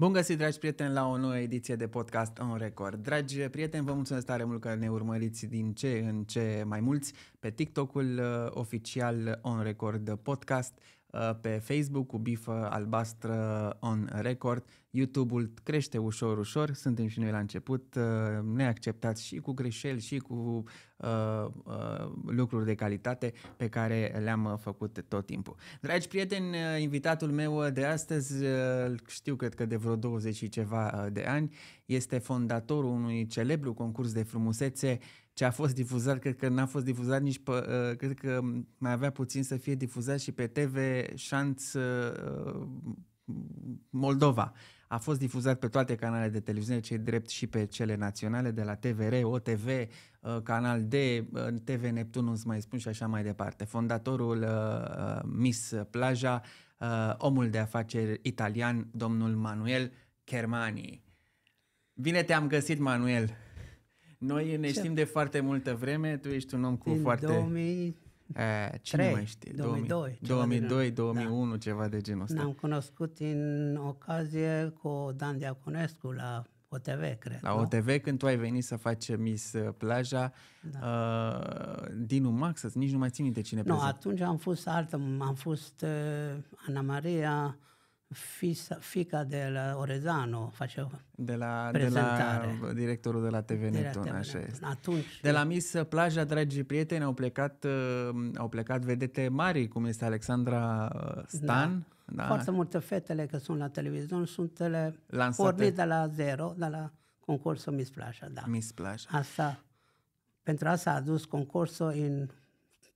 Bun găsit, dragi prieteni, la o nouă ediție de podcast în record. Dragi prieteni, vă mulțumesc tare mult că ne urmăriți din ce în ce mai mulți pe TikTok-ul uh, oficial On Record Podcast Uh, pe Facebook cu bifă albastră on record. YouTube-ul crește ușor, ușor, suntem și noi la început, uh, ne acceptați și cu greșeli și cu uh, uh, lucruri de calitate pe care le-am uh, făcut tot timpul. Dragi prieteni, invitatul meu de astăzi, știu cred că de vreo 20 și ceva de ani, este fondatorul unui celebru concurs de frumusețe ce a fost difuzat, cred că n-a fost difuzat nici pe, uh, cred că mai avea puțin să fie difuzat și pe TV Șanț uh, uh, Moldova. A fost difuzat pe toate canalele de televiziune, cei drept și pe cele naționale, de la TVR, OTV, uh, Canal D, uh, TV Neptun, îți mai spun și așa mai departe. Fondatorul uh, uh, Miss Plaja, uh, omul de afaceri italian, domnul Manuel Kermani. Bine te-am găsit, Manuel! Noi ne știm de foarte multă vreme, tu ești un om cu Din foarte... 2003. Eh, cine mai știe? 2002, 2002 2001, da. ceva de genul ăsta. Ne-am cunoscut în ocazie cu Dan Diaconescu la OTV, cred. La nu? când tu ai venit să faci Miss uh, Plaja, da. uh, Dinu Max, nici nu mai țin minte cine Nu, prezent. atunci am fost altă, am fost uh, Ana Maria, fisa, fica de la Orezano facea de la, prezentare. De la directorul de la TV de Neptun, la TV așa Neptun. este. Atunci, de la Miss Plaja, dragii prieteni, au plecat, uh, au plecat vedete mari, cum este Alexandra uh, Stan. Da. Da. Foarte multe fetele că sunt la televizor sunt ele pornite de la zero, de la concursul Miss Plaja, da. Miss Plaja. Asta, pentru asta a adus concursul în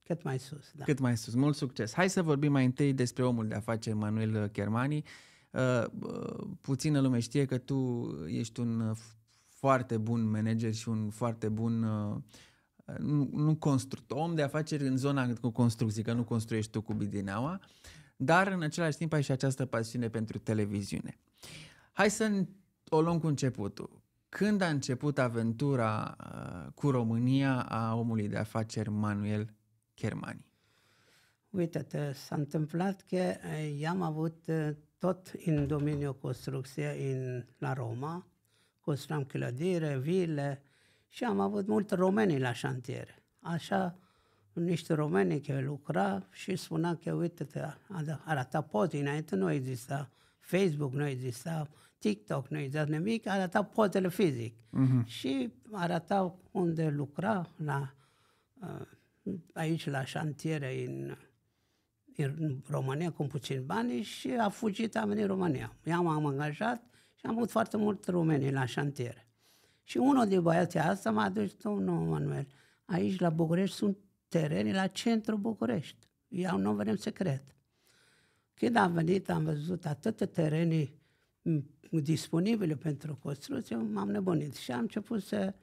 cât mai sus, da. Cât mai sus. Mult succes. Hai să vorbim mai întâi despre omul de afaceri Manuel Chermani. Uh, uh, puțină lume știe că tu ești un foarte bun manager și un foarte bun uh, nu, nu constructor, om de afaceri în zona cu construcții, că nu construiești tu cu bidineaua, dar în același timp ai și această pasiune pentru televiziune. Hai să o luăm cu începutul. Când a început aventura cu România a omului de afaceri Manuel Kermani. Uite, s-a întâmplat că eh, i-am avut eh, tot în domeniul construcție în, la Roma, construam clădire, vile și am avut multe romeni la șantier. Așa, niște romeni care lucra și spunea că, uite, te arată poze, înainte nu exista Facebook, nu exista TikTok, nu exista nimic, arată pozele fizic. Uh-huh. Și arata unde lucra la uh, aici la șantiere în, în România cu puțin bani și a fugit, a venit în România. Eu m-am angajat și am avut foarte mult români la șantiere. Și unul din băieții asta m-a dus, domnul Manuel, aici la București sunt tereni la centrul București. Eu nu vrem să cred. Când am venit, am văzut atâtea terenii disponibile pentru construcție, m-am nebunit și am început să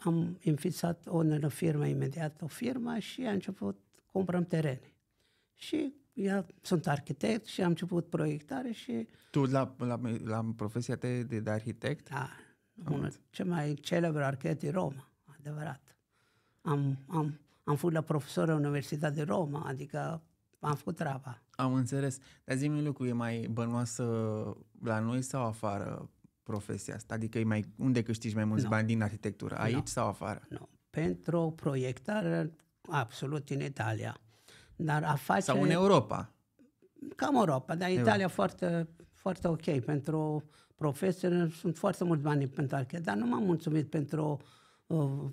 am înființat o firmă imediat, o firmă și a început cumpărăm terene. Și eu sunt arhitect și am început proiectare și... Tu la, la, la profesia te de, de arhitect? Da, am unul cel mai celebră arhitect din Roma, adevărat. Am, am, am fost la profesor la Universitatea de Roma, adică am făcut treaba. Am înțeles. Dar zi un lucru, e mai bănoasă la noi sau afară profesia asta? Adică e mai, unde câștigi mai mulți no. bani din arhitectură? Aici no. sau afară? Nu. No. Pentru proiectare, absolut în Italia. Dar face... Sau în Europa? Cam Europa, dar Italia Italia foarte, foarte ok. Pentru profesori sunt foarte mulți bani pentru arhitect, dar nu m-am mulțumit pentru uh,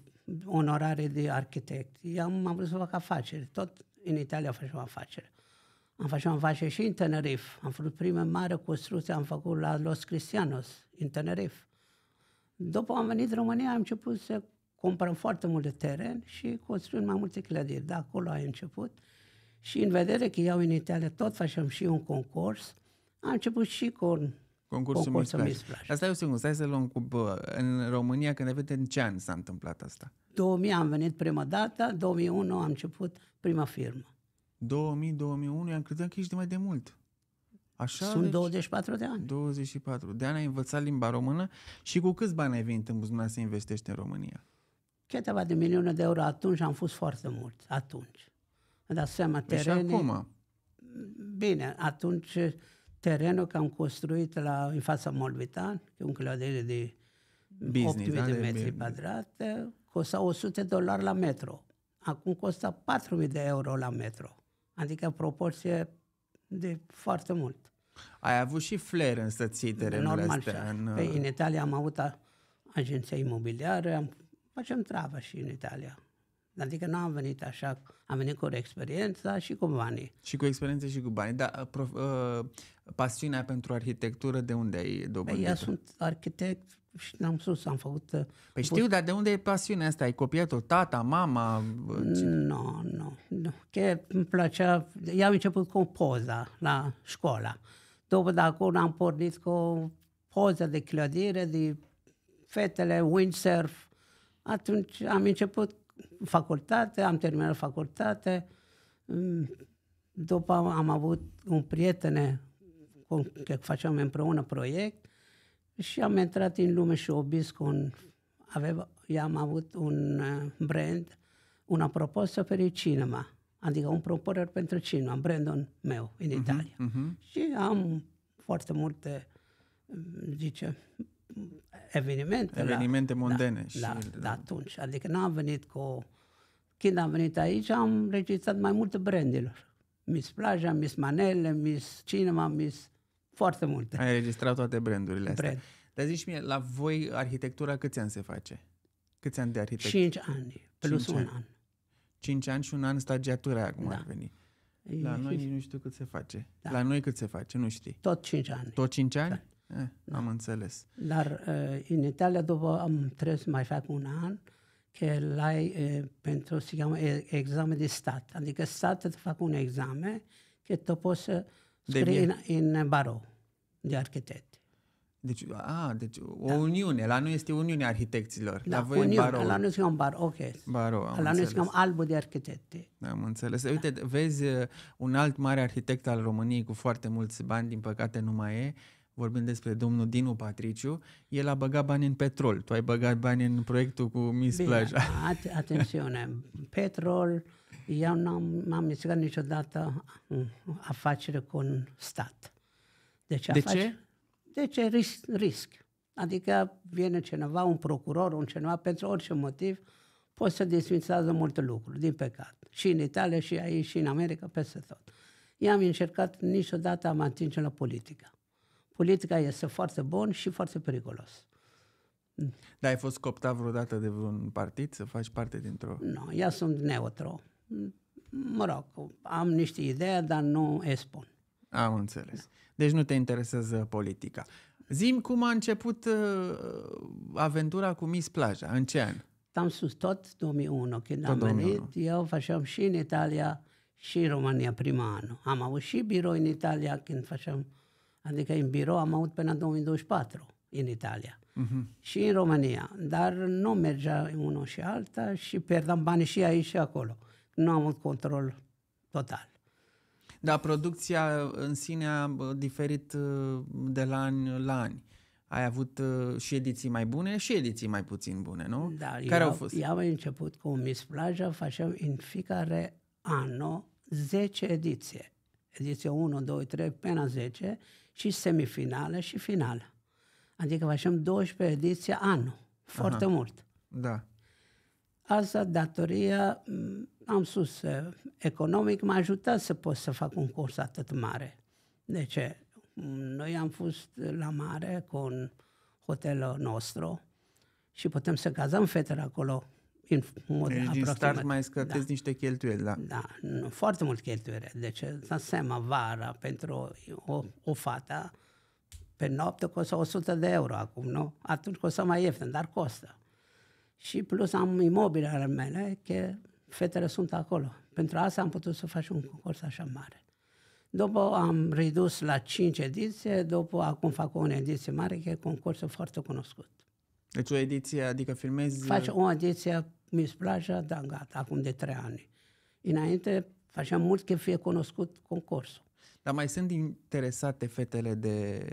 onorare de arhitect. Eu am vrut să fac afaceri. Tot în Italia facem afaceri. Am făcut, un face și în Tenerife. Am făcut prima mare construcție, am făcut la Los Cristianos, în Tenerife. După am venit în România, am început să cumpărăm foarte de teren și construim mai multe clădiri. De acolo a început. Și în vedere că iau în Italia, tot facem și un concurs, am început și cu un concursul, concursul Miss Asta e o singură, stai să luăm cu bă. În România, când ai în ce an s-a întâmplat asta? 2000 am venit prima dată, 2001 am început prima firmă. 2000, 2001, eu credeam că ești de mai de mult. Așa, Sunt deci, 24 de ani. 24 de ani ai învățat limba română și cu câți bani ai venit în buzunar să investești în România? Câteva de milioane de euro atunci am fost foarte mult, atunci. Îmi dați seama, păi terenii... Și acum? Bine, atunci terenul că am construit la, în fața Molvitan, e un clădire de Business, 8 da, de metri pătrate, costa 100 de dolari la metru. Acum costa 4.000 de euro la metru. Adică proporție de foarte mult. Ai avut și flair în terenurile Normal, astea. În... Pe, în Italia am avut a, agenția imobiliară, am, facem treabă și în Italia. Adică nu am venit așa, am venit cu experiența și cu banii. Și cu experiență și cu banii. Dar uh, prof, uh, pasiunea pentru arhitectură de unde ai dobândit păi, Eu sunt arhitect și n am sus, am făcut... Păi știu, dar de unde e pasiunea asta? Ai copiat-o? Tata, mama? Nu, nu, nu. Chiar îmi plăcea... Eu am început cu o poza la școala. După de acolo am pornit cu o poză de clădire, de fetele, windsurf. Atunci am început facultate, am terminat facultate. După am avut un prieten cu care făceam împreună proiect și am intrat în lume showbiz cu un... Avea, am avut un uh, brand, una propoziție pentru cinema, adică un propunere pentru cinema, brandul meu în mhm, Italia. Uh-huh, uh-huh. Și am foarte multe, zice, evenimente. Da. Evenimente la, da, mondene. Da, și, la, da, da, atunci. Adică n-am venit cu... Când am venit aici, am registrat mai multe brandilor, Miss Plaja, Miss Manele, Miss Cinema, Miss foarte multe. Ai registrat toate brandurile astea. Brand. Dar zici mie, la voi arhitectura câți ani se face? Câți ani de arhitectură? Cinci ani, plus Cinci un an. an. Cinci ani și un an stagiatură acum da. ar veni. La noi nici nu știu cât se face. Da. La noi cât se face, nu știi. Tot 5 ani. Tot 5 ani? Da. Eh, da. Am înțeles. Dar eh, în Italia, după am trebuit să mai fac un an, că la eh, pentru, se cheamă, eh, examen de stat. Adică stat te fac un examen, că tu poți să de vie. în, în barou de arhitect. Deci, a, deci o da. uniune. La noi este Uniunea Arhitecților. Da, la voi uniune, barou. La noi suntem barou, ok. Barou, am La noi suntem albul de arhitecte. Am înțeles. Da. Uite, vezi uh, un alt mare arhitect al României cu foarte mulți bani, din păcate nu mai e, vorbim despre domnul Dinu Patriciu, el a băgat bani în petrol. Tu ai băgat bani în proiectul cu Miss Bine, Plaja. At- atențiune, petrol eu n-am, n-am mișcat niciodată mm, afacere cu un stat. Deci de ce? De deci ce risc? risc. Adică vine cineva, un procuror, un cineva, pentru orice motiv, poți să desfințează multe lucruri, din păcate. Și în Italia, și aici, și în America, peste tot. Eu am încercat, niciodată am atinge la politică. Politica este foarte bun și foarte periculos. Dar ai fost coptat vreodată de un partid să faci parte dintr-o... Nu, no, eu sunt neutru mă rog, am niște idei, dar nu expun. Am înțeles. Da. Deci nu te interesează politica. Zim cum a început uh, aventura cu Miss Plaja, în ce an? Am sus, tot 2001, când tot am 2001. venit, eu făceam și în Italia și în România prima anul. Am avut și birou în Italia când făceam, adică în birou am avut până în 2024 în Italia uh-huh. și în România, dar nu mergea unul și alta și pierdam bani și aici și acolo nu am avut control total. Dar producția uh, în sine a uh, diferit uh, de la an la ani. Ai avut și ediții mai bune și ediții mai puțin bune, nu? Da, Care eu, au fost? Eu am început cu Miss Plaja, facem în fiecare an 10 ediție. Ediție 1, 2, 3, până 10 și semifinale și finală. Adică facem 12 ediții anul. Foarte Aha. mult. Da. Asta datoria am sus uh, economic, m-a ajutat să pot să fac un curs atât mare. De ce? Noi am fost la mare cu un hotel nostru și putem să cazăm fetele acolo în mod deci, din start mai scădeți da. niște cheltuieli, da? Da, foarte mult cheltuieli. Deci, să seama, vara pentru o, o fată pe noapte costă 100 de euro acum, nu? Atunci costă mai ieftin, dar costă. Și plus am imobilele mele, că fetele sunt acolo. Pentru asta am putut să facem un concurs așa mare. După am redus la 5 ediții, după acum fac o ediție mare, că e concursul foarte cunoscut. Deci o ediție, adică filmezi... Faci o ediție, mi se place, da, gata, acum de 3 ani. Înainte făceam mult că fie cunoscut concursul. Dar mai sunt interesate fetele de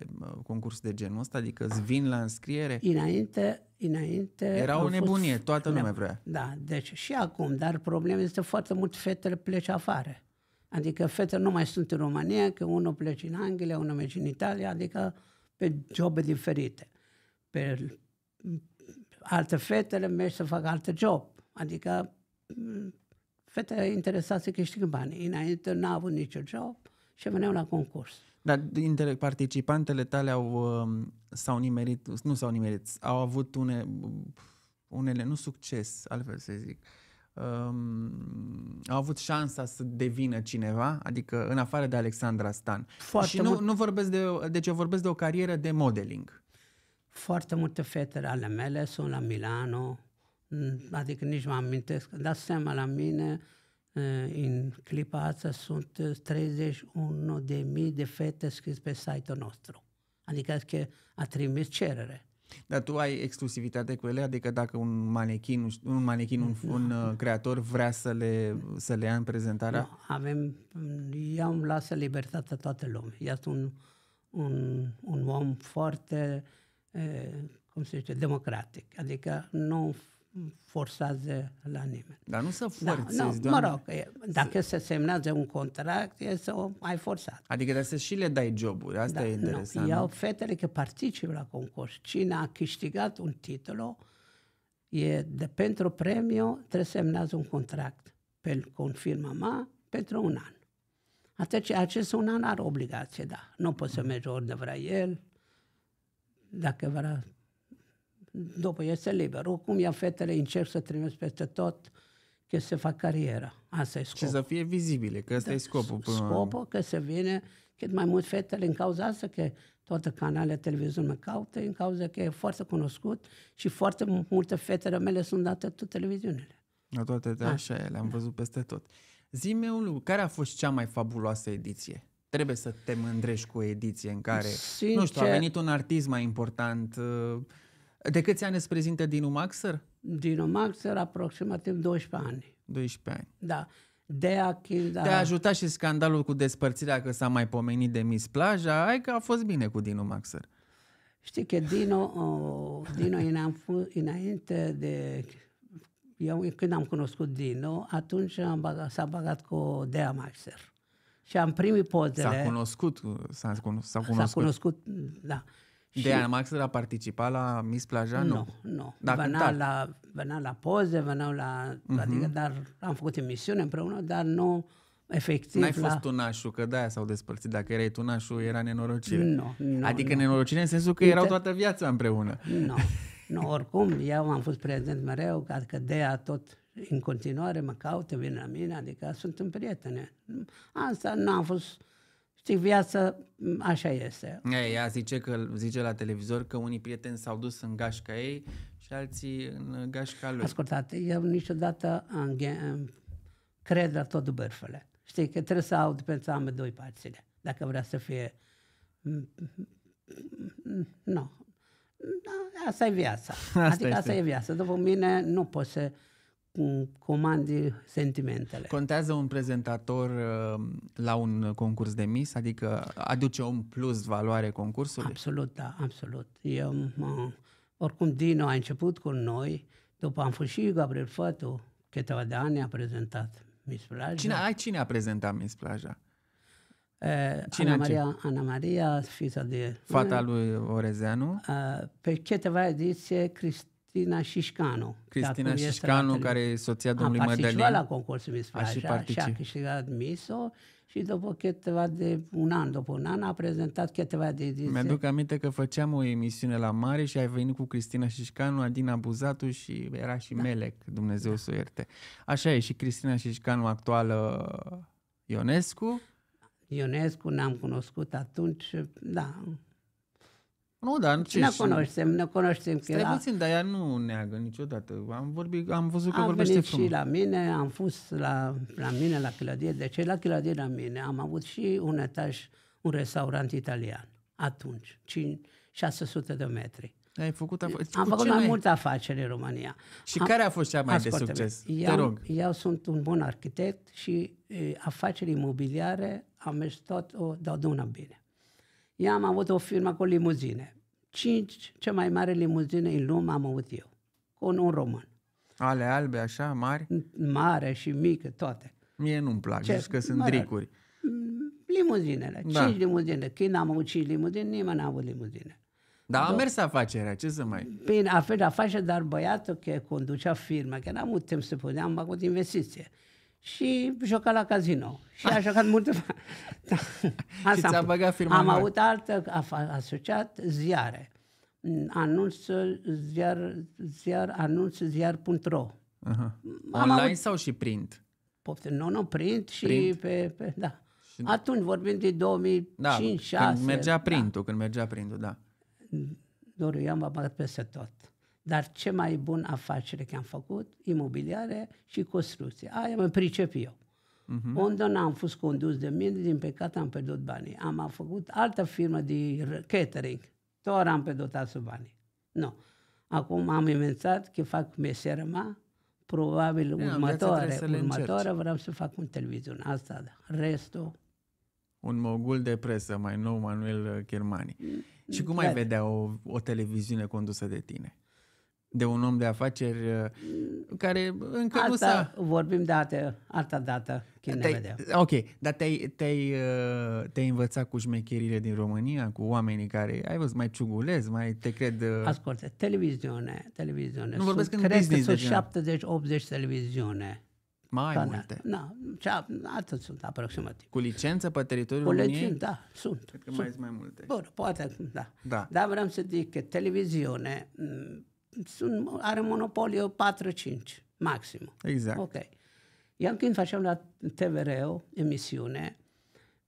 concurs de genul ăsta? Adică îți vin la înscriere? Înainte, înainte... Era o nebunie, fost... toată lumea vrea. Da, deci și acum, dar problema este foarte mult fetele pleci afară. Adică fetele nu mai sunt în România, că unul pleci în Anglia, unul merge în Italia, adică pe jobe diferite. Pe alte fetele merg să facă alte job. Adică fetele interesate să câștigă bani. Înainte n-au avut niciun job, și veneau la concurs. Dar dintre participantele tale au, um, s-au nimerit, nu s-au nimerit, au avut une, unele, nu succes, altfel să zic, um, au avut șansa să devină cineva, adică în afară de Alexandra Stan. Foarte și nu, mult... nu vorbesc de, deci eu vorbesc de o carieră de modeling. Foarte multe fete ale mele sunt la Milano, adică nici mă amintesc, dați seama la mine, Eh, în clipa asta sunt 31.000 eh, de fete scris pe site-ul nostru. Adică că a trimis cerere. Dar tu ai exclusivitate cu ele? Adică dacă un manechin, un, manechin, un, un eh, creator vrea să le, să le ia în prezentarea? No, avem, eu îmi lasă libertatea toată lumea. Este un, un, un om foarte, e, cum se zice, democratic. Adică nu forțează la nimeni. Dar nu să da, forțezi, da, nu, doamne. Mă rog, dacă se semnează un contract, e să ai forțat. Adică dar să și le dai joburi, asta da, e interesant. Nu. Iau fetele că participă la concurs. Cine a câștigat un titlu, e de pentru premiu, trebuie să semnează un contract pe, cu firma mea pentru un an. Atunci, acest un an are obligație, da. Nu poți să mergi oriunde vrea el, dacă vrea după este liber. Oricum, ia fetele, încerc să trimesc peste tot că se fac cariera. Asta e scopul. Și să fie vizibile, că asta da, e scopul. Până... Scopul că se vine cât mai mult fetele în cauza asta, că toate canalele televiziune mă caută, în cauza că e foarte cunoscut și foarte multe fetele mele sunt date tot televiziunile. La toate, da, așa e, le-am da. văzut peste tot. zi un lucru, care a fost cea mai fabuloasă ediție? Trebuie să te mândrești cu o ediție în care, Sincer, nu știu, a venit un artist mai important, uh, de câți ani îți prezintă Dinu Maxer? Dinu Maxer, aproximativ 12 ani. 12 ani. Da. De a, da. Te-a ajuta și scandalul cu despărțirea că s-a mai pomenit de Miss Plaja, ai că a fost bine cu Dinu Maxer. Știi că Dino, oh, Dino înainte de... Eu când am cunoscut Dino, atunci am s-a bagat cu Dea Maxer. Și am primit pozele. S-a cunoscut, s-a, cunoscut. S-a cunoscut, da. De și... Max a participat la Miss Plaja? Nu, nu. nu. Dar venea, da. la, venea la poze, veneau la... Uh-huh. Adică, dar am făcut emisiune împreună, dar nu efectiv N-ai la... fost tunașul, că de-aia s-au despărțit. Dacă erai tunașul, era nenorocire. Nu, nu Adică nu. nenorocire în sensul că erau toată viața împreună. Nu, nu. Oricum, eu am fost prezent mereu, adică de-aia tot în continuare mă caută, vin la mine, adică un prietene. Asta nu am fost Știi, viața așa este. Ei, Ea zice, că, zice la televizor că unii prieteni s-au dus în gașca ei și alții în gașca lui. Ascultați, eu niciodată am, cred la tot bârfele. Știi că trebuie să aud pentru amândoi părțile, dacă vrea să fie... Nu. Asta e viața. Asta adică este. asta e viața. După mine nu poți să Mm, comandi sentimentele. Contează un prezentator uh, la un concurs de mis? Adică aduce un plus valoare concursului? Absolut, da, absolut. Eu, mă, oricum, Dino a început cu noi, după am fost și Gabriel Fătu, câteva de ani a prezentat Miss Plaja. Cine, ai, cine a prezentat Miss Plaja? Cine Ana Maria, Ana Maria, fița de... Fata lui Orezeanu? Pe câteva ediție, Crist, Cristina Șișcanu. Cristina Șișcanu, care e soția domnului Mădălin. A la concursul Miss a și, și a câștigat Miso și după câteva de un an, după un an, a prezentat câteva de ediții. Mi-aduc aminte că făceam o emisiune la mare și ai venit cu Cristina Șișcanu, Adina Buzatu și era și da. Melec, Dumnezeu da. să o ierte. Așa e, și Cristina Șișcanu actuală Ionescu. Ionescu ne-am cunoscut atunci, da, nu, dar nu ce Ne cunoaștem, ne cunoaștem. Stai la... puțin, dar ea nu neagă niciodată. Am, vorbit, am văzut că am vorbește frumos. și la mine, am fost la, la mine la Chiladie. De ce la Chiladie la mine? Am avut și un etaj, un restaurant italian. Atunci, 5, 600 de metri. Ai făcut afa- Am făcut mai ai... multe afaceri în România. Și am... care a fost cea mai de succes? Eu, Te rog. Eu sunt un bun arhitect și e, afaceri imobiliare am mers tot o, de bine. Eu am avut o firmă cu limuzine. Cinci cea mai mare limuzine în lume am avut eu, cu un român. Ale albe, așa, mari? Mare și mică, toate. Mie nu-mi plac, Ce? că sunt dricuri. Mm, limuzinele, da. cinci limuzine. Când am avut cinci limuzine, nimeni n-a avut limuzine. Da, a mers afacerea, ce să mai... Bine, păi, a fost afacere, dar băiatul care conducea firma, că n-am avut timp să puneam, am făcut investiție și joca la casino. Și a jucat multe... Da. Asta și a băgat firma Am avut altă asociat ziare. Anunț ziar, ziar, anunț ziar.ro uh-huh. Online avut... sau și print? Poftă, nu, nu, print și print? Pe, pe, da. Și... Atunci vorbim de 2005 da, 6, când mergea da. printul, da. când mergea printul, da. Doru, eu am băgat peste tot. Dar ce mai bun afacere că am făcut, imobiliare și construcție. Aia mă pricep eu. Uh-huh. Unde n-am fost condus de mine, din păcate am pierdut banii. Am făcut altă firmă de catering. Tot am pierdut asta banii. Nu. Acum am inventat că fac meserma, probabil Ia, următoare, următoare vreau să fac un televizor. Asta da. Restul... Un mogul de presă, mai nou Manuel Germani. Mm, și cum ai vedea o, o televiziune condusă de tine? de un om de afaceri uh, care încă alta, nu s-a... vorbim de alte, alta dată te-ai, Ok, dar te-ai, te-ai, uh, te-ai învățat cu șmecherile din România, cu oamenii care, ai văzut, mai ciugulez, mai te cred... Uh, Ascultă, televiziune, televiziune. Nu vorbesc sunt, în cred business, că sunt 70-80 televiziune. Mai multe. Da, atât sunt aproximativ. Cu licență pe teritoriul României? Cu licență, da, sunt. Cred că sunt. mai sunt mai multe. Bun, poate, da. da. Dar vreau să zic că televiziune, sunt, are monopoliu 4-5, maxim. Exact. Ok. Iar când facem la TVR emisiune,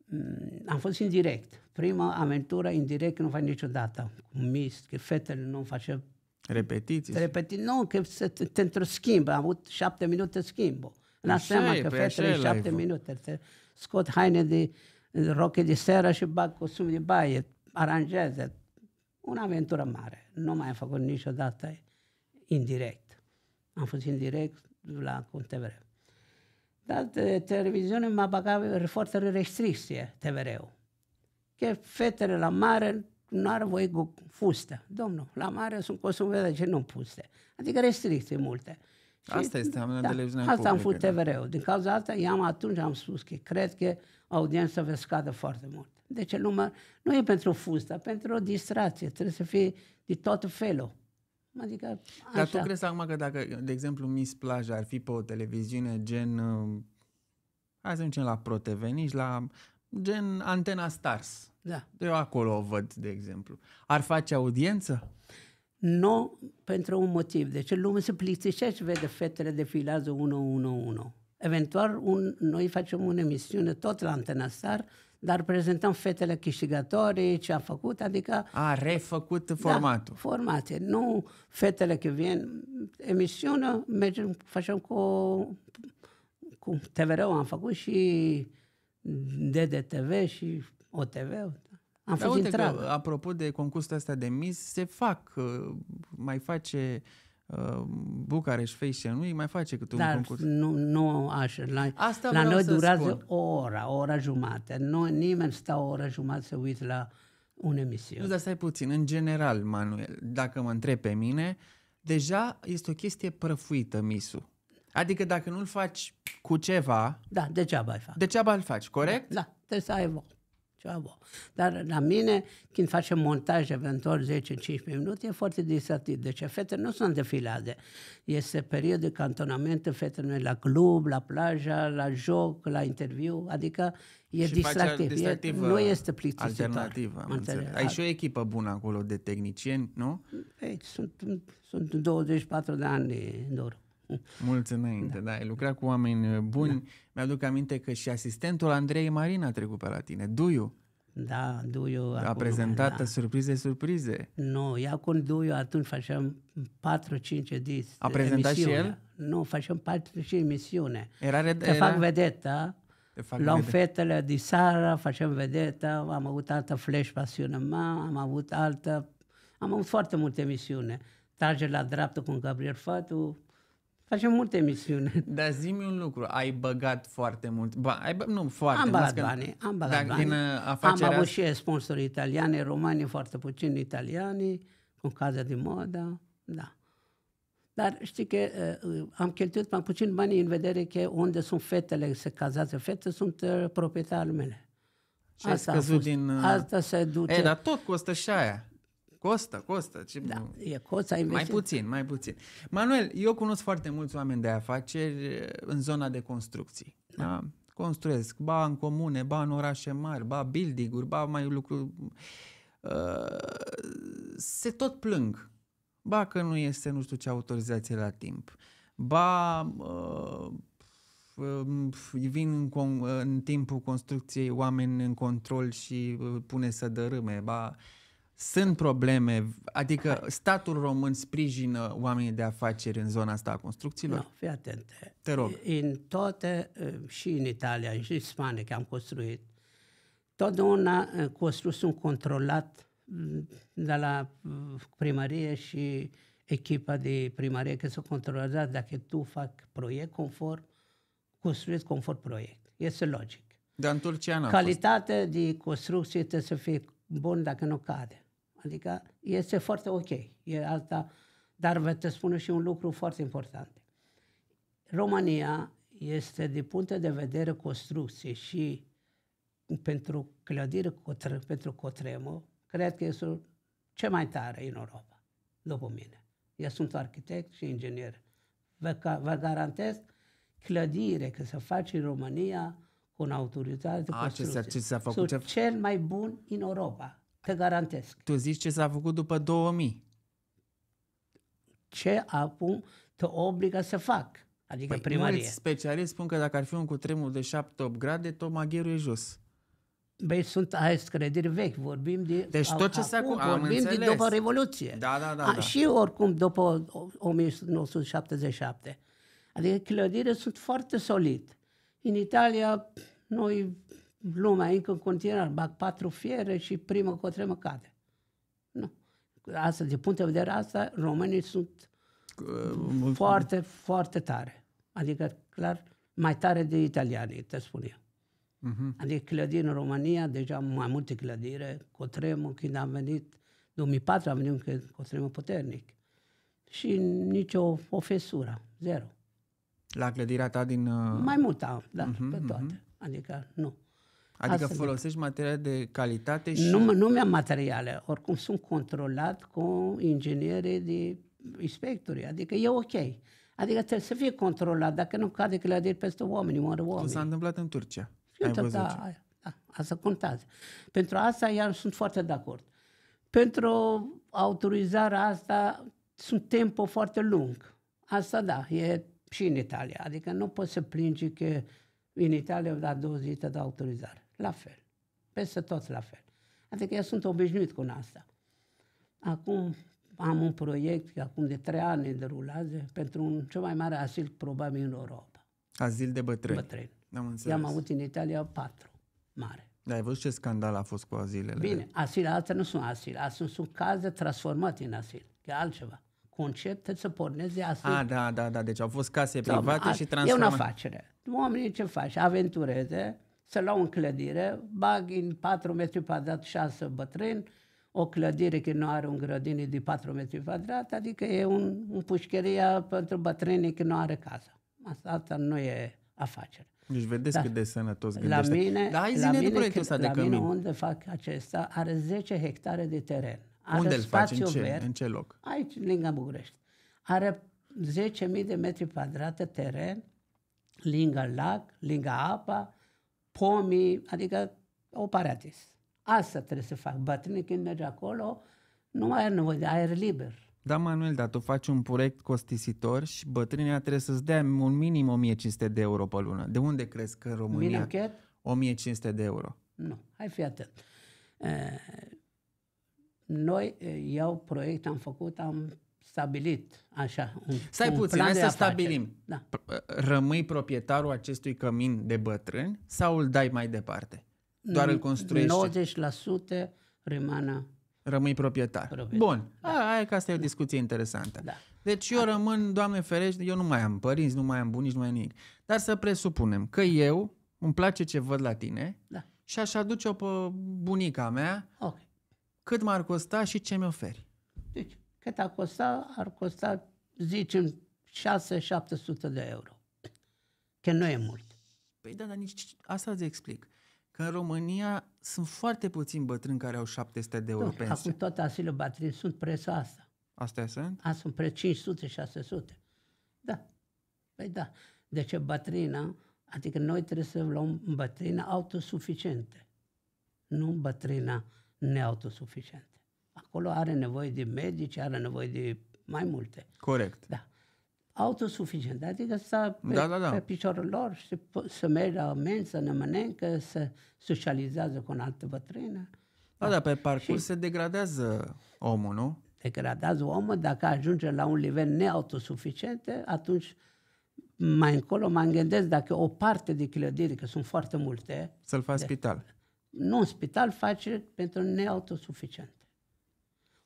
mm, am fost indirect. Prima aventură indirect nu fac niciodată. Cu mist, că fetele nu face Repetiții. repetiți nu, că se te, te schimbă Am avut șapte minute schimbă. La păi seama că păi fetele șapte minute. Te scot haine de roche de seară și bag costum de baie, Aranjează un aventură mare. Nu mai am făcut niciodată indirect. Am fost indirect la cu TVR. Dar de televiziune m-a băgat foarte restricție TVR-ul. Că fetele la mare nu ar voie cu fustă. Domnul, la mare sunt costume de ce nu puste. Adică restricții multe. Asta este am da, televiziunea Asta am făcut da. TVR-ul. Din cauza asta, i-am atunci am spus că cred că audiența va scade foarte mult. Deci lumea nu e pentru fusta, pentru o distracție. Trebuie să fie de tot felul. Adică, așa. Dar tu crezi acum că dacă, de exemplu, Miss Plaja ar fi pe o televiziune gen... Hai să zicem la ProTV, nici la... Gen Antena Stars. Da. Eu acolo o văd, de exemplu. Ar face audiență? Nu pentru un motiv. Deci lumea se plictisește vede fetele defilează 1-1-1. Eventual, un, noi facem o emisiune tot la Antena Star dar prezentăm fetele câștigătoare, ce a făcut, adică... A refăcut da, formatul. Da, formate. Nu fetele care vin emisiune mergem, facem cu, cu tvr am făcut și DDTV și OTV. Am Dar fost uite că, apropo de concursul ăsta de mis, se fac, uh, mai face uh, Uh, Bucareș Fashion Week mai face câte un Dar concurs. Nu, nu așa. La, Asta la noi durează spun. o oră, o oră jumate. Nu, nimeni stă o oră jumate să uit la un emisiune. Nu, dar stai puțin. În general, Manuel, dacă mă întreb pe mine, deja este o chestie prăfuită, misu. Adică dacă nu-l faci cu ceva... Da, degeaba îl faci. Degeaba îl faci, corect? Da, trebuie să ai Ceaba. Dar la mine, când facem montaj eventual 10-15 minute, e foarte distractiv. Deci fetele nu sunt defilade. Este perioadă de cantonament, fetele la club, la plajă, la joc, la interviu, adică e distractiv. distractiv e, nu este plictisitor. Alternativă, am Ai și o echipă bună acolo de tehnicieni, nu? Ei, sunt, sunt 24 de ani în urmă. Mulți înainte, da. da. Ai lucrat cu oameni uh, buni. Da. Mi-aduc aminte că și asistentul Andrei Marin a trecut pe la tine, Duiu. Da, Duiu. A acum, prezentat da. surprize, surprize. Nu, eu cu Duiu atunci făceam 4-5 ediții. A prezentat emisiune. și el? Nu, făceam 4-5 emisiune. Era, red- Te era... fac vedeta. Te fac Luam vedeta. fetele de seara, facem vedeta, am avut altă flash pasiune ma. am avut altă... Am avut foarte multe emisiune. Trage la dreapta cu Gabriel Fatu, Facem multe emisiuni. Dar zi un lucru, ai băgat foarte mult, ba, ai bă, nu foarte Am băgat bani, am băgat bani. Din afacerea... Am avut și sponsori italiani, romani, foarte puțin italiani, cu cază de modă, da. Dar știi că uh, uh am cheltuit mai puțin bani în vedere că unde sunt fetele, se cazează fete, sunt uh, proprietarii mele. Și asta scăzut din... Uh, asta se duce... E, dar tot costă și aia. Costă, costă. Ce... Da, e cost, ai Mai puțin, mai puțin. Manuel, eu cunosc foarte mulți oameni de afaceri eh, în zona de construcții. Da. da? Construiesc, ba în comune, ba în orașe mari, ba building-uri, ba mai lucruri... Uh, eh, se tot plâng. Ba că nu este nu știu ce autorizație la timp. Ba uh, vin în, con- în timpul construcției oameni în control și pune să dărâme. Ba, uh, sunt probleme, adică Hai. statul român sprijină oamenii de afaceri în zona asta a construcțiilor? Nu, fii atent. Te rog. În toate, uh, și în Italia, și în Spania, că am construit, totdeauna uh, construs un controlat mm, de la uh, primărie și echipa de primărie care să controlat dacă tu fac proiect conform, construit conform proiect. Este logic. Dar în Turcia Calitatea de construcție trebuie să fie bună dacă nu cade. Adică este foarte ok, e alta, dar vă te spun și un lucru foarte important. România este, din punct de vedere construcție și pentru clădire pentru cotremă, cred că este cea mai tare în Europa, după mine. Eu sunt arhitect și inginer. Vă, vă garantez clădire că se face în România cu un autoritate de construcție. A, ce s-a, ce s-a făcut? Sunt cel mai bun în Europa. Te garantez. Tu zici ce s-a făcut după 2000. Ce acum te obligă să fac? Adică păi Mulți specialist spun că dacă ar fi un cutremur de 7-8 grade, tot magherul e jos. Băi, sunt aici crederi vechi, vorbim de... Deci tot ce se acum, vorbim de după Revoluție. Da, da, da, A, da. Și oricum după 1977. Adică clădirile sunt foarte solid. În Italia, noi lumea încă în continuare, bag patru fiere și primă cotremă cade. Nu. Asta, de punct de vedere asta, românii sunt uh, foarte, foarte tare. Adică, clar, mai tare de italianii, te spun eu. Uh-huh. Adică clădiri în România, deja mai multe clădire, cotremur, când am venit, 2004 am venit un cotremur puternic. Și nicio o fesură, zero. La clădirea ta din... Uh... Mai mult am, da, uh-huh, pe mhm. toate. Uh-huh. Adică nu. Adică astfel. folosești materiale de calitate și... Nu, nu mi-am materiale. Oricum sunt controlat cu inginerii de inspectorii. Adică e ok. Adică trebuie să fie controlat. Dacă nu cade clădiri peste oameni, mor oameni. Cum s-a întâmplat în Turcia. Fiută, Ai da, da, asta contează. Pentru asta iar sunt foarte de acord. Pentru autorizarea asta sunt tempo foarte lung. Asta da, e și în Italia. Adică nu poți să plângi că în Italia au dat două zile de autorizare. La fel. Peste tot la fel. Adică eu sunt obișnuit cu asta. Acum am un proiect, acum de trei ani derulează, pentru un cel mai mare asil probabil în Europa. Azil de bătrâni. Bătrâni. Am înțeles. I-am avut în Italia patru mare. Dar ai văzut ce scandal a fost cu azilele? Bine, asile alte nu sunt asile, asile sunt caze transformate în asil, e altceva. Concepte să porneze asil. Ah da, da, da, deci au fost case private da, și transformate. E o afacere. Oamenii ce faci? Aventureze, să luau în clădire, bag în 4 metri pătrat 6 bătrâni, o clădire care nu are un grădini de 4 metri pătrat, adică e un, un pușcheria pentru bătrânii care nu are casă. Asta, asta nu e afacere. Deci vedeți da. cât de sănătos gândește. La mine, da, hai la mine, proiectul ăsta de la cămin. mine unde fac acesta are 10 hectare de teren. Are unde îl faci? În ce, în ce loc? Aici, lângă București. Are 10.000 de metri pătrate teren, lângă lac, lângă apa, pomii, adică o paradis. Asta trebuie să fac. Bătrânii când merge acolo, nu mai are nevoie de aer liber. Da, Manuel, dar tu faci un proiect costisitor și bătrânia trebuie să-ți dea un minim 1500 de euro pe lună. De unde crezi că în România... Minim chiar? 1500 de euro. Nu, hai fi atât. Eh, noi, eh, eu proiect am făcut, am stabilit așa un Stai un puțin, plan hai să afaceri. stabilim. Da. Rămâi proprietarul acestui cămin de bătrân sau îl dai mai departe? Doar îl construiești? 90% rămână Rămâi proprietar. proprietar. Bun. Da. A, aia că asta e o discuție interesantă. Da. Deci eu rămân, Doamne ferește, eu nu mai am părinți, nu mai am bunici, nu mai am nimic. Dar să presupunem că eu îmi place ce văd la tine da. și aș aduce-o pe bunica mea. Okay. Cât m-ar costa și ce mi oferi? Deci, cât a costat? Ar costa, zicem, 6-700 de euro. Că nu e mult. Păi da, dar nici asta îți explic. Că în România sunt foarte puțini bătrâni care au 700 de euro pensie. Acum tot asile bătrâni sunt presa asta. Astea sunt? Asta sunt pre 500-600. Da. Păi da. De ce bătrâna, adică noi trebuie să luăm bătrâna autosuficiente. Nu bătrâna neautosuficientă. Acolo are nevoie de medici, are nevoie de mai multe. Corect. Da. Autosuficient, adică să pe, da, da, da. pe piciorul lor și să merg la menți, să ne mănâncă, să socializează cu un altă bătrână. Da, da, da pe parcurs și se degradează omul, nu? Degradează omul, dacă ajunge la un nivel neautosuficient, atunci mai încolo mă gândesc dacă o parte de clădiri, că sunt foarte multe... Să-l faci spital. Nu, spital faci pentru neautosuficient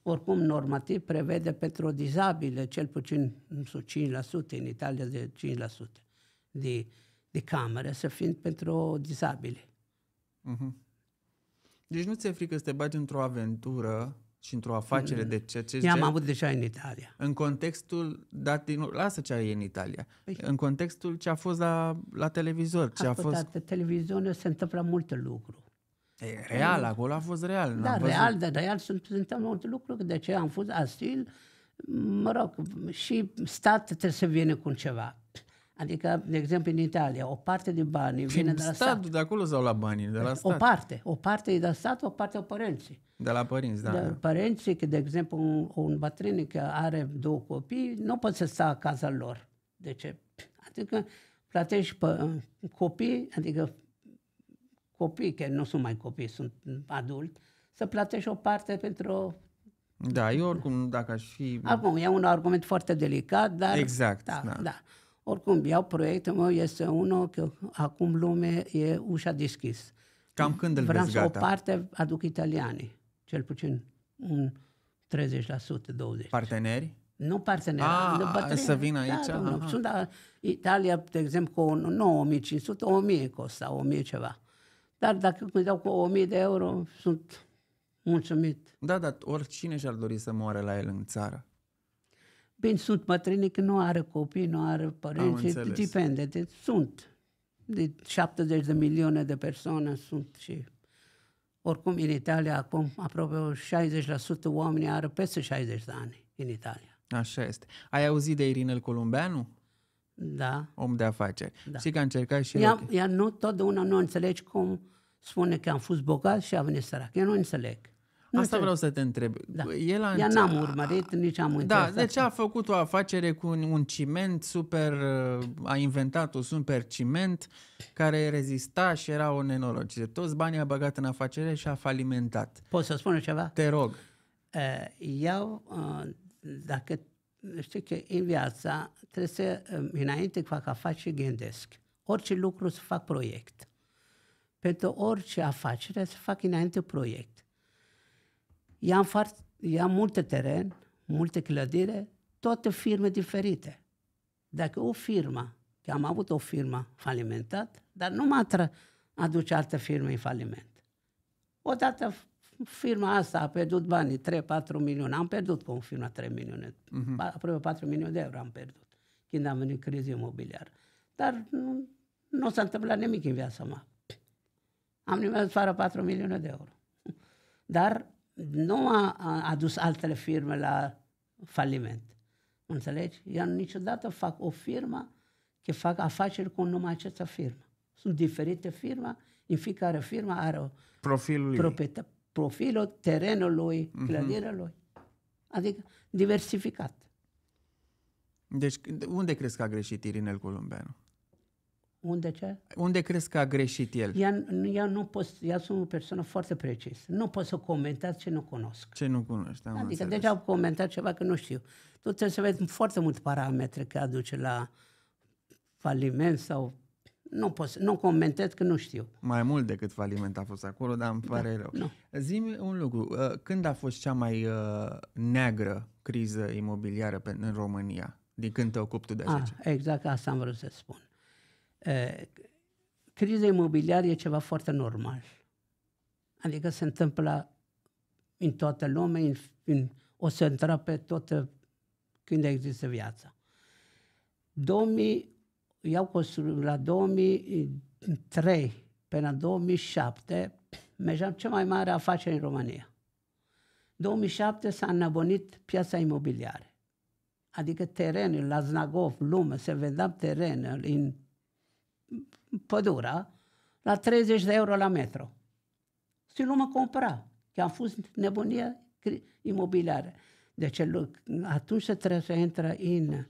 oricum normativ prevede pentru dizabilă cel puțin nu știu, 5%, în Italia de 5% de, de camere, să fiind pentru dizabilă. Uh-huh. Mhm. Deci nu ți-e frică să te bagi într-o aventură și într-o afacere de ceea ce am avut deja în Italia. În contextul, da, din, lasă ce ai în Italia, păi. în contextul ce a fost la, la televizor. Ce a fost... Pe televizor se întâmplă multe lucruri. E, real, acolo a fost real. Da, văzut. real, de da, real sunt, sunt multe lucruri, de ce am fost asil, mă rog, și stat trebuie să vină cu ceva. Adică, de exemplu, în Italia, o parte din banii Fim vine de la statul, stat. de acolo sau la banii, de la stat? O parte. O parte e de la stat, o parte o părinții. De la părinți, da. De da. părinții, că, de exemplu, un, un bătrân care are două copii, nu pot să stea acasă lor. De ce? Adică, plătești pe, copii, adică copii, că nu sunt mai copii, sunt adult, să plătești o parte pentru... Da, eu oricum, dacă aș fi... Acum, e un argument foarte delicat, dar... Exact, da. da. da. Oricum, iau proiectul meu, este unul că acum lume e ușa deschis. Cam când îl Vreau vezi gata? o parte aduc italianii, cel puțin un 30%, 20%. Parteneri? Nu parteneri, Ah, bătrâni. să vină da, aici? Da, sunt, da, Italia, de exemplu, cu 9500, 1000 costa, 1000 ceva. Dar dacă îmi dau cu 1000 de euro, sunt mulțumit. Da, dar oricine și-ar dori să moare la el în țară. Bine, sunt că nu are copii, nu are părinți, depinde. De, sunt. De 70 de milioane de persoane sunt și... Oricum, în Italia, acum, aproape 60% oameni are peste 60 de ani în Italia. Așa este. Ai auzit de Irinel Columbeanu? da. om de afaceri. Da. Știi că a încercat și ea, el. Ea nu, totdeauna nu înțelegi cum spune că am fost bogat și a venit sărac. Eu nu înțeleg. Nu asta vreau să te întreb. Da. El a Ea n-am urmărit, nici am da, înțeles. Da, deci a făcut o afacere cu un, un ciment super, a inventat un super ciment care rezista și era o nenorocire. Toți banii a băgat în afacere și a falimentat. Poți să spun ceva? Te rog. Eh, eu, eh, dacă știi că în viața trebuie să, um, înainte fac afaceri, gândesc. Orice lucru să fac proiect. Pentru orice afacere să fac înainte proiect. Eu am, foarte, am multe teren, multe clădire, toate firme diferite. Dacă o firmă, că am avut o firmă falimentat, dar nu mă aduce altă firmă în faliment. Odată firma asta a pierdut banii, 3-4 milioane. Am pierdut cu firma 3 milioane, mhm. uh-huh. aproape 4 milioane de euro am pierdut când am venit criza imobiliară. Dar nu, nu s-a întâmplat nimic în viața mea. Am nimerit fără 4 milioane de euro. Dar nu a adus altele firme la faliment. Înțelegi? Eu niciodată fac o firmă că fac afaceri cu numai această firmă. Sunt diferite firme, în fiecare firmă are o Profilul proprietate, profilul terenului, mhm. clădirilor. mm lui, Adică diversificat. Deci unde crezi că a greșit Irinel Columbeanu? Unde ce? Unde crezi că a greșit el? Ea, ea nu pot, ea sunt o persoană foarte precisă. Nu pot să comentez ce nu cunosc. Ce nu cunoști, am Adică deja au comentat ceva că nu știu. Tu trebuie să vezi foarte mult parametri că aduce la faliment sau nu pot, nu comentez că nu știu. Mai mult decât faliment a fost acolo, dar îmi pare da, rău. Nu. Zimi un lucru, uh, când a fost cea mai uh, neagră criză imobiliară în România? Din când te ocupi tu de așa? Ah, exact asta am vrut să spun. Uh, criza imobiliară e ceva foarte normal. Adică se întâmplă în toată lumea, în, în, o să intra pe toată când există viața. 2000 eu construit la 2003 până în 2007, mergeam cea mai mare afacere în România. 2007 s-a înnăbunit piața imobiliară. Adică terenul la Znagov, lume, se vendeam terenul în pădura la 30 de euro la metru. Și nu mă compra, că a fost nebunie imobiliară. Deci atunci se trebuie să intră în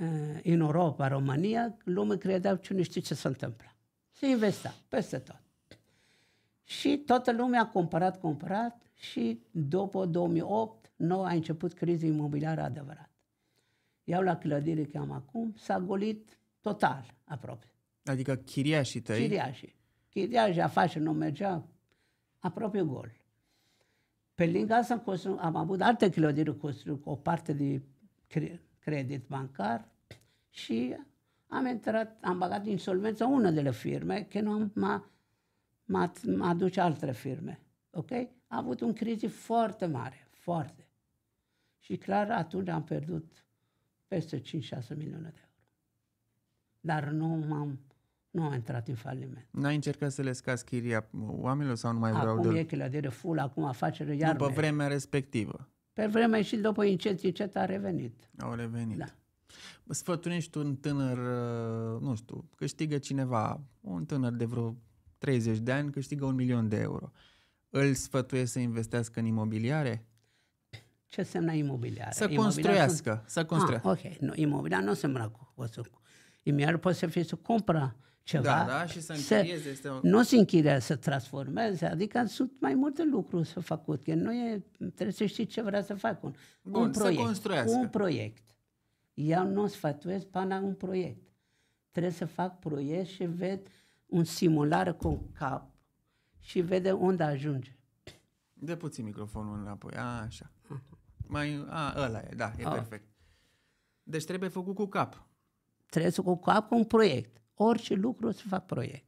Eh, în Europa, România, lume credea că nu știu ce se întâmplă. Se investa peste tot. Și toată lumea a cumpărat, cumpărat și după 2008, 9 a început criza imobiliară adevărat. Iau la clădire că am acum, s-a golit total aproape. Adică chiriașii tăi? Chiriașii. Chiriașii, afaceri nu mergea, aproape gol. Pe lângă asta am, am avut alte clădiri construite, o parte de credit bancar și am intrat, am bagat insolvență una de la firme, că nu am a m-a, m-a aduce alte firme. Ok? A avut un crizi foarte mare, foarte. Și clar, atunci am pierdut peste 5-6 milioane de euro. Dar nu m-am nu am intrat în faliment. N-ai încercat să le scazi chiria oamenilor sau nu mai vreau Acum e chiladere full, acum afacere iar După vremea respectivă pe vreme și după încet, încet a revenit. Au revenit. Da. Sfătunești un tânăr, uh, nu știu, câștigă cineva, un tânăr de vreo 30 de ani, câștigă un milion de euro. Îl sfătuie să investească în imobiliare? Ce semna imobiliare? Să construiască, sunt... să construiască. Ah, ok, nu, imobiliar nu semna cu, cu, cu. Imobiliar poate să fie să cumpără ceva. Da, da, și să închideze. este un... Nu se închide, să transformeze, adică sunt mai multe lucruri să făcut, că nu e, trebuie să știi ce vrea să fac un, Bun, un proiect. Să Un proiect. Eu nu sfătuiesc pana un proiect. Trebuie să fac proiect și ved un simular cu cap și vede unde ajunge. De puțin microfonul înapoi, a, așa. Mai, a, ăla e, da, e a. perfect. Deci trebuie făcut cu cap. Trebuie să cu cap cu un proiect orice lucru să fac proiect.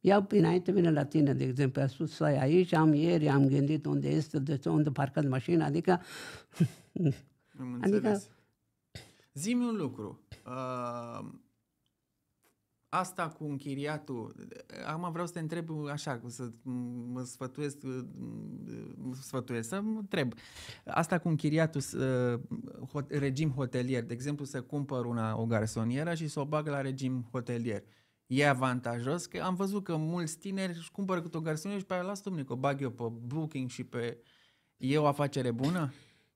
Iau înainte vine la tine, de exemplu, a spus să aici, am ieri, am gândit unde este, de ce, unde parcat mașina, adică... Am adică înțeles. Adică, Zimi un lucru. Uh, asta cu închiriatul, acum vreau să te întreb așa, să mă sfătuiesc, mă sfătuiesc să mă întreb. Asta cu închiriatul, uh, hot, regim hotelier, de exemplu să cumpăr una, o garsonieră și să o bag la regim hotelier. E avantajos că am văzut că mulți tineri își cumpără câte o garsonieră și pe aia las dumnic, o bag eu pe booking și pe... E o afacere bună?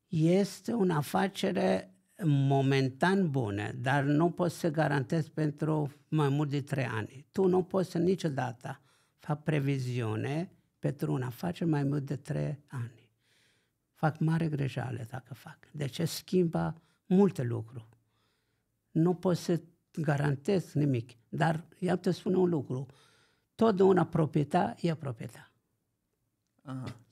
Este o afacere momentan bune, dar nu pot să garantez pentru mai mult de trei ani. Tu nu poți să niciodată fac previziune pentru un afacere mai mult de trei ani. Fac mare greșeală dacă fac. Deci schimbă multe lucruri. Nu pot să garantez nimic, dar eu te spun un lucru. Totdeauna proprietatea e proprietatea.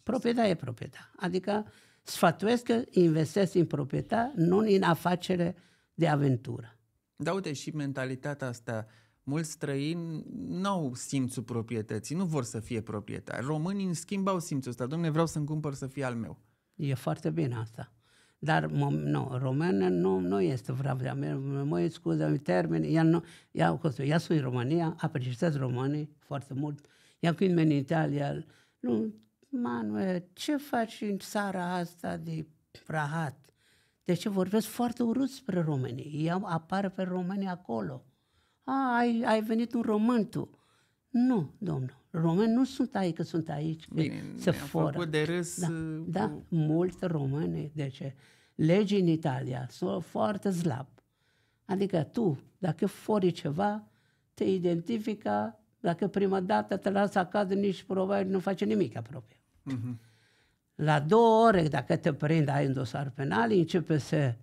Proprietate e proprietatea. Adică sfătuiesc că investesc în proprietate, nu în afacere de aventură. Da, uite, și mentalitatea asta, mulți străini nu au simțul proprietății, nu vor să fie proprietari. Românii, în schimb, au simțul ăsta. Domne, vreau să-mi cumpăr să fie al meu. E foarte bine asta. Dar nu, român nu, nu este vrabia mea, mă scuze, termen, ea nu, ea, ea sunt în România, apreciez românii foarte mult, ea când în Italia, nu, Manuel, ce faci în țara asta de Rahat? ce vorbesc foarte urât spre românii. Ea apar pe românii acolo. A, ai, ai venit un român tu. Nu, domnul. Români nu sunt aici, că sunt aici. Că Bine, se foră. făcut de râs. Da, uh, da cu... da multe români. Deci, legi în Italia sunt foarte slab. Adică tu, dacă fori ceva, te identifică dacă prima dată te lasă acasă, nici probabil nu face nimic aproape. Uh-huh. Mhm. La două ore, dacă te prind, ai un dosar penal, începe să,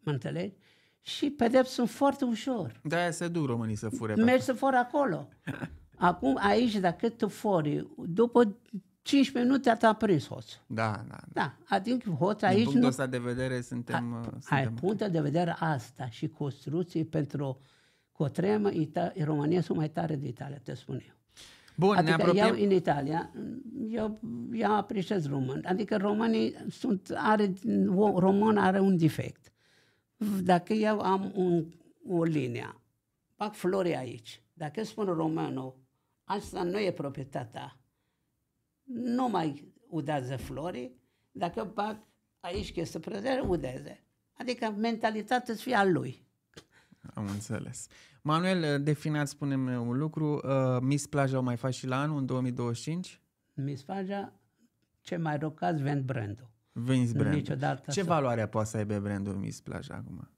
mă înțelegi? Și pedepsul sunt foarte ușor. Da, aia se duc românii să fure. Mergi să fură acolo. Acum, aici, dacă tu fori, după 15 minute te-a prins hoțul. Da, da, da. da adică hoț aici... Din punctul nu... de vedere suntem... A, suntem... Ai punctul de vedere asta și construcții pentru cu o treamă, Ita- România sunt mai tare de Italia, te spun eu. Bun, adică ne apropiem... eu în Italia, eu, eu apreciez român. Adică românii sunt, are, român are un defect. Dacă eu am un, o linie, fac flori aici. Dacă spun românul, asta nu e proprietatea. Nu mai udează flori, dacă fac aici chestia prezere, udeze. Adică mentalitatea să fie a lui. Am înțeles. Manuel, eh, de final spunem un lucru. Uh, Miss Plaja o mai faci și la anul, în 2025? Miss Plaja, ce mai rocați, vend brandul. Vinzi brandul. Niciodată ce să... valoare poate să aibă brandul Miss Plaja acum?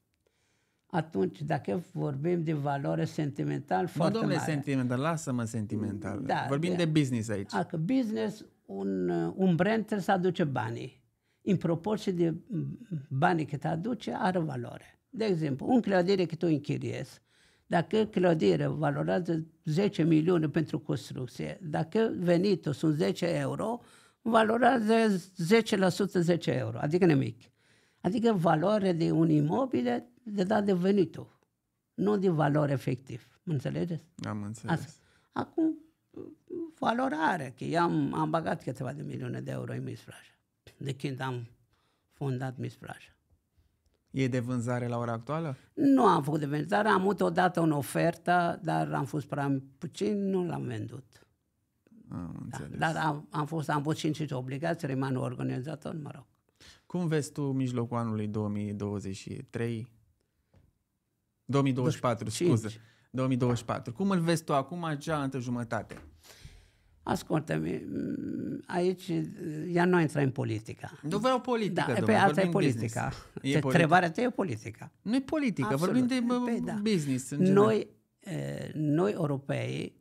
Atunci, dacă vorbim de valoare sentimental, nu, foarte domnule, mare. sentimental, lasă-mă sentimental. Da, vorbim de, da. de business aici. Dacă business, un, eh, un brand trebuie să aduce banii. În proporție de mm, banii cât aduce, are valoare. De exemplu, un clădire cât o închiriezi, dacă clădirea valorează 10 milioane pentru construcție, dacă venitul sunt 10 euro, valorează 10% 10 euro, adică nimic. Adică valoare de un imobil de dat de venitul, nu de valoare efectiv. Înțelegeți? Am înțeles. Asta. Acum, valoare are, că eu am, am bagat câteva de milioane de euro în Miss Plaja, de când am fondat Miss Plaja. E de vânzare la ora actuală? Nu am făcut de vânzare, am avut odată o ofertă, dar am fost prea puțin, nu l-am vendut. Am da, dar am, am, fost, am avut 5 obligații, rămân organizator, mă rog. Cum vezi tu mijlocul anului 2023? 2024, 25. scuze. 2024. Cum îl vezi tu acum, acea o jumătate? Ascultă-mi, aici, ea nu intră în politică. Nu vreau politică, da, Pe păi asta e politica. E trebarea ta e politica. Nu e politică, Absolut. vorbim de păi, da. business. În general. noi, noi europei,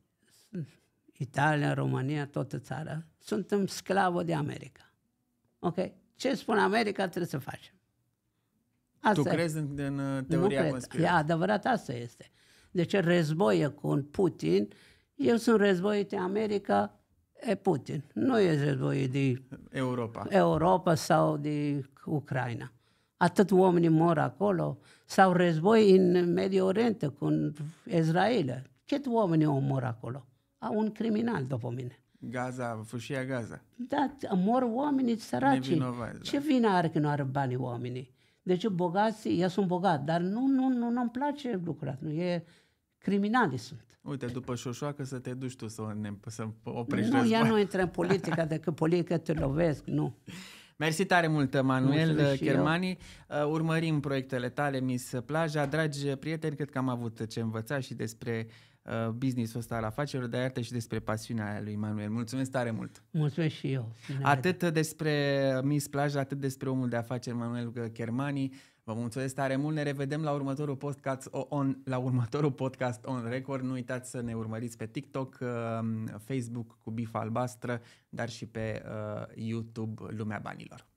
Italia, România, toată țara, suntem sclavă de America. Ok? Ce spune America trebuie să facem. Asta tu crezi în, în uh, teoria nu cred. E adevărat, asta este. Deci războie cu Putin, uh, eu sunt războit de America, e Putin. Nu e război de Europa. Europa sau de Ucraina. Atât oamenii mor acolo, sau război în Mediul Orient cu Israel. cât oamenii omor acolo? Au un criminal după mine. Gaza, fâșia Gaza. Da, mor oamenii săraci. da. Ce vină are că nu are banii oamenii? Deci bogații, eu sunt bogat, dar nu, nu, nu, nu-mi place lucrul ăsta. E criminali sunt. Uite, după șoșoacă să te duci tu să, ne, să oprești Nu, război. ea nu intră în politică, decât politică te lovesc, nu. Mersi tare mult, Manuel Chermani. Uh, urmărim proiectele tale, Miss Plaja. Dragi prieteni, cred că am avut ce învăța și despre uh, business-ul ăsta al afacerilor, dar iată și despre pasiunea lui Manuel. Mulțumesc tare mult! Mulțumesc și eu! Atât despre uh, Miss Plaja, atât despre omul de afaceri Manuel Chermani. Vă mulțumesc tare mult, ne revedem la următorul podcast on, la următorul podcast on record. Nu uitați să ne urmăriți pe TikTok, um, Facebook cu Bifa Albastră, dar și pe uh, YouTube Lumea Banilor.